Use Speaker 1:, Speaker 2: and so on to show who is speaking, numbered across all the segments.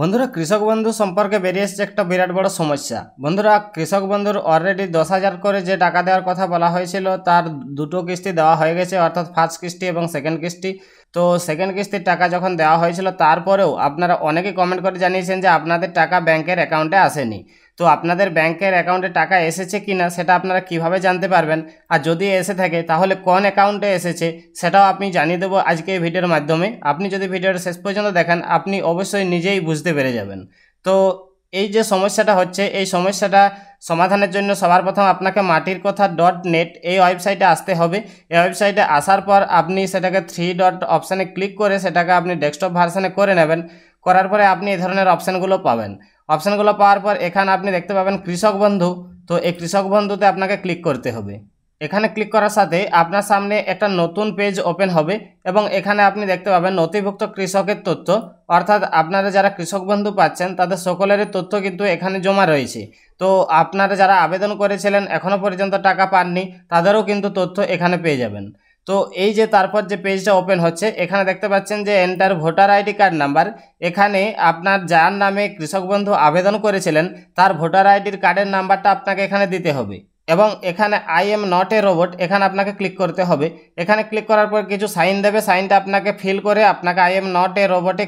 Speaker 1: বন্ধুরা কৃষক বন্ধু সম্পর্কে বেরিয়ে এসছে একটা বিরাট বড় সমস্যা বন্ধুরা কৃষক বন্ধুর অলরেডি দশ হাজার করে যে টাকা দেওয়ার কথা বলা হয়েছিল তার দুটো কিস্তি দেওয়া হয়ে গেছে অর্থাৎ ফার্স্ট কিস্তি এবং সেকেন্ড কিস্তি তো সেকেন্ড কিস্তির টাকা যখন দেওয়া হয়েছিল তারপরেও আপনারা অনেকে কমেন্ট করে জানিয়েছেন যে আপনাদের টাকা ব্যাংকের অ্যাকাউন্টে আসেনি তো আপনাদের ব্যাংকের অ্যাকাউন্টে টাকা এসেছে কি না সেটা আপনারা কিভাবে জানতে পারবেন আর যদি এসে থাকে তাহলে কোন অ্যাকাউন্টে এসেছে সেটাও আমি জানিয়ে দেবো আজকে এই ভিডিওর মাধ্যমে আপনি যদি ভিডিওটা শেষ পর্যন্ত দেখেন আপনি অবশ্যই নিজেই বুঝতে পেরে যাবেন তো এই যে সমস্যাটা হচ্ছে এই সমস্যাটা সমাধানের জন্য সবার প্রথম আপনাকে মাটির কথা ডট নেট এই ওয়েবসাইটে আসতে হবে এই ওয়েবসাইটে আসার পর আপনি সেটাকে থ্রি ডট অপশানে ক্লিক করে সেটাকে আপনি ডেস্কটপ ভার্সানে করে নেবেন করার পরে আপনি এই ধরনের অপশানগুলো পাবেন অপশানগুলো পাওয়ার পর এখানে আপনি দেখতে পাবেন কৃষক বন্ধু তো এই কৃষক বন্ধুতে আপনাকে ক্লিক করতে হবে এখানে ক্লিক করার সাথে আপনার সামনে একটা নতুন পেজ ওপেন হবে এবং এখানে আপনি দেখতে পাবেন নথিভুক্ত কৃষকের তথ্য অর্থাৎ আপনারা যারা কৃষক বন্ধু পাচ্ছেন তাদের সকলেরই তথ্য কিন্তু এখানে জমা রয়েছে তো আপনারা যারা আবেদন করেছিলেন এখনও পর্যন্ত টাকা পাননি তাদেরও কিন্তু তথ্য এখানে পেয়ে যাবেন তো এই যে তারপর যে পেজটা ওপেন হচ্ছে এখানে দেখতে পাচ্ছেন যে enter voter ID card number এখানে আপনার যার নামে কৃষক বন্ধু আবেদন করেছিলেন তার ভোটার আইডির কার্ডের নাম্বারটা আপনাকে এখানে দিতে হবে এবং এখানে I am not a robot এখানে আপনাকে ক্লিক করতে হবে এখানে ক্লিক করার পর কিছু সাইন দেবে সাইনটা আপনাকে ফিল করে আপনাকে আই এম নট এ রোবটে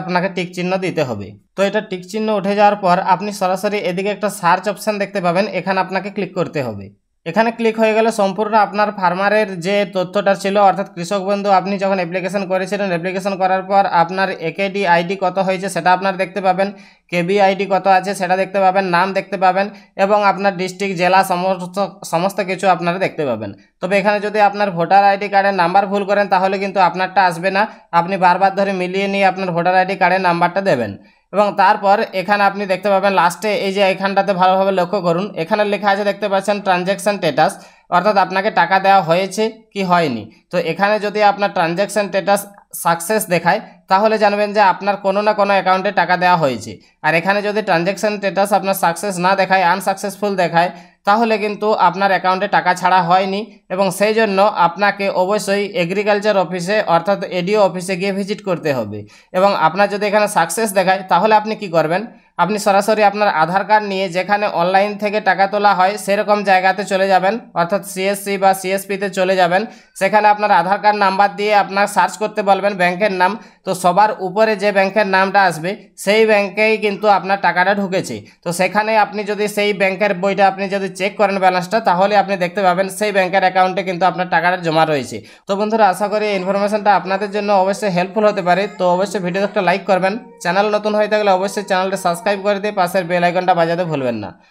Speaker 1: আপনাকে টিক চিহ্ন দিতে হবে তো এটা টিক চিহ্ন উঠে যাওয়ার পর আপনি সরাসরি এদিকে একটা সার্চ অপশান দেখতে পাবেন এখানে আপনাকে ক্লিক করতে হবে এখানে ক্লিক হয়ে গেলে সম্পূর্ণ আপনার ফার্মারের যে তথ্যটা ছিল অর্থাৎ কৃষক বন্ধু আপনি যখন অ্যাপ্লিকেশন করেছিলেন অ্যাপ্লিকেশন করার পর আপনার একেডি আইডি কত হয়েছে সেটা আপনার দেখতে পাবেন কেবি আইডি কত আছে সেটা দেখতে পাবেন নাম দেখতে পাবেন এবং আপনার ডিস্ট্রিক্ট জেলা সমস্ত সমস্ত কিছু আপনারা দেখতে পাবেন তবে এখানে যদি আপনার ভোটার আইডি কার্ডের নাম্বার ভুল করেন তাহলে কিন্তু আপনারটা আসবে না আপনি বারবার ধরে মিলিয়ে নিয়ে আপনার ভোটার আইডি কার্ডের নাম্বারটা দেবেন এবং তারপর এখানে আপনি দেখতে পাবেন লাস্টে এই যে এখানটাতে ভালোভাবে লক্ষ্য করুন এখানে লেখা আছে দেখতে পাচ্ছেন ট্রানজ্যাকশান স্টেটাস অর্থাৎ আপনাকে টাকা দেওয়া হয়েছে কি হয়নি তো এখানে যদি আপনার ট্রানজ্যাকশান স্ট্যাটাস সাকসেস দেখায় তাহলে জানবেন যে আপনার কোনো না কোনো অ্যাকাউন্টে টাকা দেওয়া হয়েছে আর এখানে যদি ট্রানজ্যাকশান স্টেটাস আপনার সাকসেস না দেখায় আনসাকসেসফুল দেখায় তাহলে কিন্তু আপনার অ্যাকাউন্টে টাকা ছাড়া হয়নি এবং সেই জন্য আপনাকে অবশ্যই এগ্রিকালচার অফিসে অর্থাৎ এডিও অফিসে গিয়ে ভিজিট করতে হবে এবং আপনার যদি এখানে সাকসেস দেখায় তাহলে আপনি কি করবেন আপনি সরাসরি আপনার আধার কার্ড নিয়ে যেখানে অনলাইন থেকে টাকা তোলা হয় সেরকম জায়গাতে চলে যাবেন অর্থাৎ সিএসসি বা সিএসপিতে চলে যাবেন সেখানে আপনার আধার কার্ড নাম্বার দিয়ে আপনার সার্চ করতে বলবেন ব্যাংকের নাম তো সবার উপরে যে ব্যাংকের নামটা আসবে সেই ব্যাংকেই কিন্তু আপনার টাকাটা ঢুকেছে তো সেখানে আপনি যদি সেই ব্যাংকের বইটা আপনি যদি চেক করেন ব্যালেন্সটা তাহলে আপনি দেখতে পাবেন সেই ব্যাংকের অ্যাকাউন্টে কিন্তু আপনার টাকাটা জমা রয়েছে তো বন্ধুরা আশা করি ইনফরমেশনটা আপনাদের জন্য অবশ্যই হেল্পফুল হতে পারে তো অবশ্যই ভিডিওতে একটা লাইক করবেন চ্যানেল নতুন হয়ে থাকলে অবশ্যই চ্যানেলটা সাবস্ক্রাইব করে দিয়ে পাশের বেল আইকনটা বাজাতে ভুলবেন না